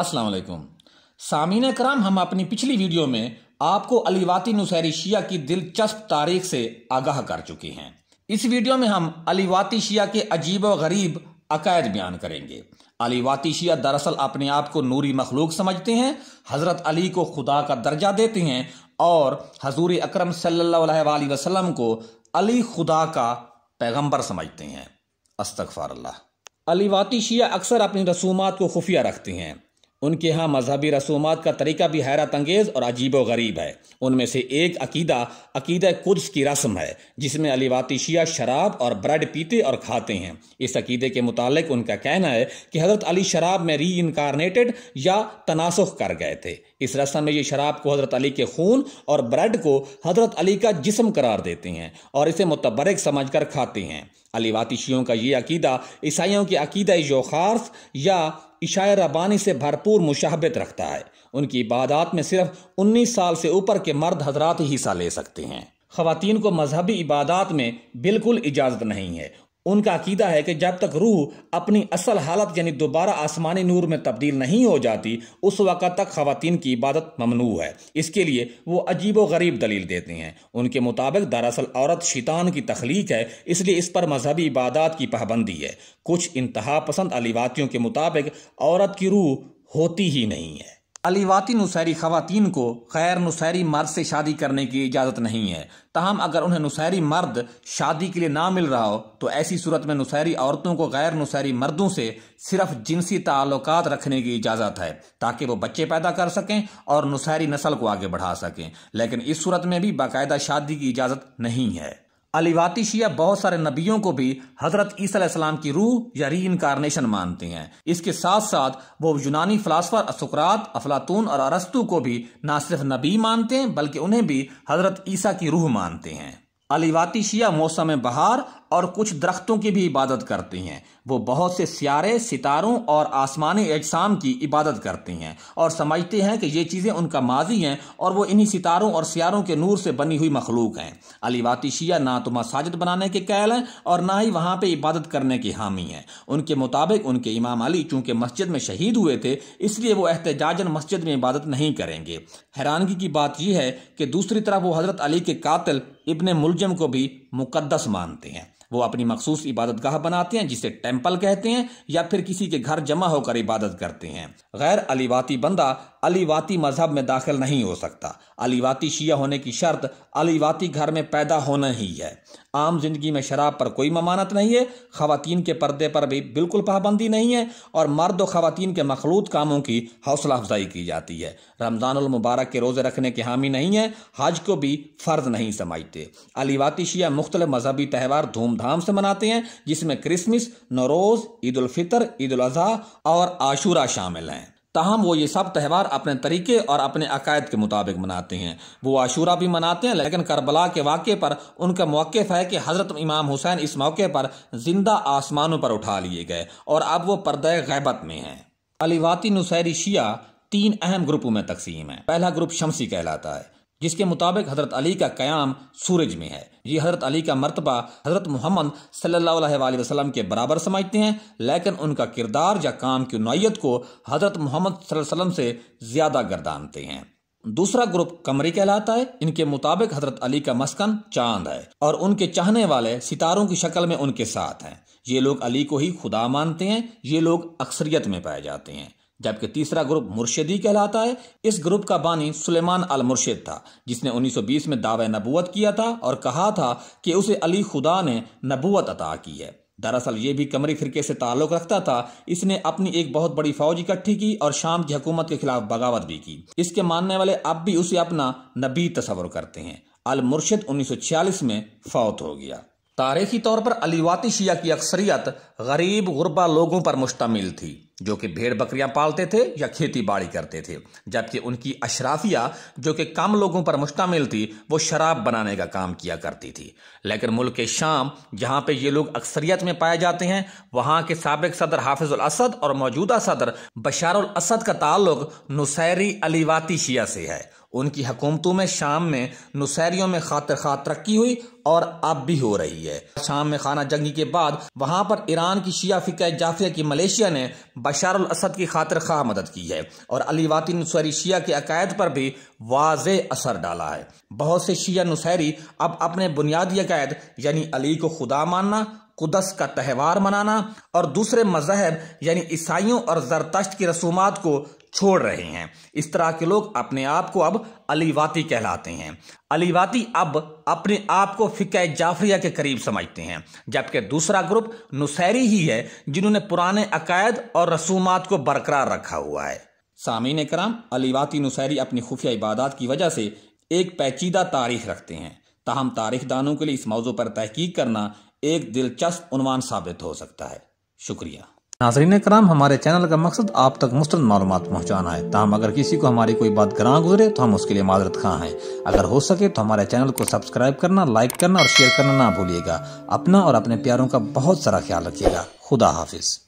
असलकुम सामिन सामीन कराम हम अपनी पिछली वीडियो में आपको अलीवाती नुसैरी शिया की दिलचस्प तारीख से आगाह कर चुके हैं इस वीडियो में हम अलीवाती शिया के अजीब व गरीब अकायद बयान करेंगे अलीवाती शिया दरअसल अपने आप को नूरी मखलूक समझते हैं हज़रत अली को खुदा का दर्जा देते हैं और हजूर अक्रम सल वसलम को अली खुदा का पैगम्बर समझते हैं अस्तफ़ार अलीवाती शिया अक्सर अपनी रसूमात को खुफिया रखते हैं उनके यहाँ मजहबी रसूमात का तरीका भी हैरत अंगेज़ और अजीब व गरीब है उनमें से एक अकीदा अकीद कुद्स की रस्म है जिसमें अलीवाती शिया शराब और ब्रेड पीते और खाते हैं इस अकीदे के मुतालिक उनका कहना है कि हज़रत अली शराब में री इनकारनेटेड या तनासुख कर गए थे इस रस्म में ये शराब को हज़रत अली के खून और ब्रेड को हज़रत अली का जिसम करार देते हैं और इसे मुतबरक समझ कर खाते हैं अलीवातिशियों का ये अकीदा ईसाइयों के अकीदा जोखार्फ या इशाए रबानी से भरपूर मुशाहबत रखता है उनकी इबादत में सिर्फ उन्नीस साल से ऊपर के मर्द हजरात हिस्सा ले सकते हैं खातन को मजहबी इबादत में बिल्कुल इजाज़त नहीं है उनका अकीदा है कि जब तक रूह अपनी असल हालत यानी दोबारा आसमानी नूर में तब्दील नहीं हो जाती उस वक़्त तक खातन की इबादत ममनू है इसके लिए वो अजीब व गरीब दलील देती हैं उनके मुताबिक दरअसल औरत शीतान की तख्लीक है इसलिए इस पर मजहबी इबादत की पाबंदी है कुछ इंतहा पसंद अलीवातियों के मुताबिक औरत की रूह होती ही नहीं है अलीवाती नुसैरी खातन को गैर नुसैरी मर्द से शादी करने की इजाज़त नहीं है तहम अगर उन्हें नुसैरी मर्द शादी के लिए ना मिल रहा हो तो ऐसी सूरत में नुसैरी औरतों को गैर नुसैरी मर्दों से सिर्फ जिनसी ताल्लुक रखने की इजाज़त है ताकि वो बच्चे पैदा कर सकें और नुसैरी नस्ल को आगे बढ़ा सकें लेकिन इस सूरत में भी बाकायदा शादी की इजाज़त नहीं है अलिवाती शिया बहुत सारे नबियों को भी हजरत ईसीम की रूह या री इनकारनेशन मानते हैं इसके साथ साथ वो यूनानी फलासफर असुकरात अफलातून और अरस्तु को भी ना सिर्फ नबी मानते हैं बल्कि उन्हें भी हजरत ईसा की रूह मानते हैं अलीवाती शिया मौसम बहार और कुछ दरख्तों की भी इबादत करती हैं वो बहुत से सियारे सितारों और आसमानी अजसाम की इबादत करती हैं और समझते हैं कि ये चीज़ें उनका माजी हैं और वो इन्हीं सितारों और सियारों के नूर से बनी हुई मखलूक हैं अलीवाती शिया ना तो मसाजिद बनाने के कैल हैं और ना ही वहाँ पर इबादत करने की हामी हैं उनके मुताबिक उनके इमाम अली चूँकि मस्जिद में शहीद हुए थे इसलिए वो एहतजाजन मस्जिद में इबादत नहीं करेंगे हैरानगी की बात यह है कि दूसरी तरफ वो हज़रत अली के कातल इब्ने मुलजम को भी मुकद्दस मानते हैं वो अपनी मखसूस इबादत गाह बनाते हैं जिसे टेम्पल कहते हैं या फिर किसी के घर जमा होकर इबादत करते हैं गैर अलीबाती बंदा अलीवाती मजहब में दाखिल नहीं हो सकता अलीवाती शिया होने की शर्त अलीवाती घर में पैदा होना ही है आम जिंदगी में शराब पर कोई ममानत नहीं है खातन के पर्दे पर भी बिल्कुल पाबंदी नहीं है और मर्द और खातन के मखलूत कामों की हौसला अफजाई की जाती है रमज़ानमबारक के रोज़े रखने के हामी नहीं है हज को भी फ़र्ज नहीं समझते अलीवाती शिया मुख्तल मजहबी त्यौहार धूमधाम से मनाते हैं जिसमें क्रिसमस नरोज़ ईदालफ़ितर ईदाजी और आशूरा शामिल हैं ताहम वो ये सब त्यौहार अपने तरीके और अपने अकायद के मुताबिक मनाते हैं वो आशूरा भी मनाते हैं लेकिन करबला के वाक़े पर उनका मौक़ है कि हज़रत इमाम हुसैन इस मौके पर जिंदा आसमानों पर उठा लिए गए और अब वो पर्दे गैबत में हैं अलीवाती नुसैरी शिया तीन अहम ग्रुपों में तकसीम है पहला ग्रुप शमसी कहलाता है जिसके मुताबिक हज़रत अली का क्याम सूरज में है ये हज़रत अली का मरतबा हज़रत मोहम्मद सल्लल्लाहु के बराबर समझते हैं लेकिन उनका किरदार या काम की नोयत को हज़रत मोहम्मद से ज़्यादा गर्दानते हैं दूसरा ग्रुप कमरी कहलाता है इनके मुताबिक हजरत अली का मस्कन चांद है और उनके चाहने वाले सितारों की शक्ल में उनके साथ हैं ये लोग अली को ही खुदा मानते हैं ये लोग अक्सरियत में पाए जाते हैं जबकि तीसरा ग्रुप मुर्शदी कहलाता है इस ग्रुप का बानी सुलेमान अल मुर्शिद था जिसने 1920 में दावा नबूत किया था और कहा था कि उसे अली खुदा ने नबूत अता की है दरअसल ये भी कमरी फिरके से ताल्लुक़ रखता था इसने अपनी एक बहुत बड़ी फौज इकट्ठी की और शाम की हुकूमत के खिलाफ बगावत भी की इसके मानने वाले अब भी उसे अपना नबी तस्वर करते हैं अल मुर्शिद 1946 में फौत हो गया तारीखी तौर पर अलीवाती शिया की अक्सरियत गरीब गुरबा लोगों पर मुश्तमिल थी जो कि भेड़ बकरियां पालते थे या खेती बाड़ी करते थे जबकि उनकी अशराफिया जो कि कम लोगों पर मुश्तमिल थी वो शराब बनाने का काम किया करती थी लेकिन मुल्क शाम जहाँ पे ये लोग अक्सरियत में पाए जाते हैं वहाँ के सबक सदर हाफिजुल असद और मौजूदा सदर बशार असद का ताल्लुक नुसैरी अलीवाती शिया से है उनकी हकूमतों में शाम में नुसैरियों में खातर खा तरक्की हुई और अब भी हो रही है शाम में खाना जंगी के बाद वहां पर ईरान की शिया फ़िका जाफिया की मलेशिया ने बशार असद की खातर खा मदद की है और अलीवाती नुसैरी शिया के अकायद पर भी वाज असर डाला है बहुत से शिया नुसैरी अब अपने बुनियादी अकायद यानी अली को खुदा मानना कुदस का त्यौहार मनाना और दूसरे मजहब यानी ईसाइयों और जरतश्त की रसूमात को छोड़ रहे हैं इस तरह के लोग अपने आप को अब अलीवाती कहलाते हैं अलीवाती अब अपने आप को फिक जाफरिया के करीब समझते हैं जबकि दूसरा ग्रुप नुसैरी ही है जिन्होंने पुराने अकायद और रसूमात को बरकरार रखा हुआ है सामीन कराम अलीवाती नुसैरी अपनी खुफिया इबादत की वजह से एक पैचीदा तारीख रखते हैं ताहम तारीख दानों के लिए इस मौजू पर तहकीक करना एक दिलचस्प उनवान साबित हो सकता है शुक्रिया नाजरीन कराम हमारे चैनल का मकसद आप तक मुस्तंद मालूम पहुँचाना है तहम अगर किसी को हमारी कोई बात ग्रां गुजरे तो हम उसके लिए माजरत खां हैं अगर हो सके तो हमारे चैनल को सब्सक्राइब करना लाइक करना और शेयर करना ना भूलिएगा अपना और अपने प्यारों का बहुत सारा ख्याल रखिएगा खुदा हाफिज़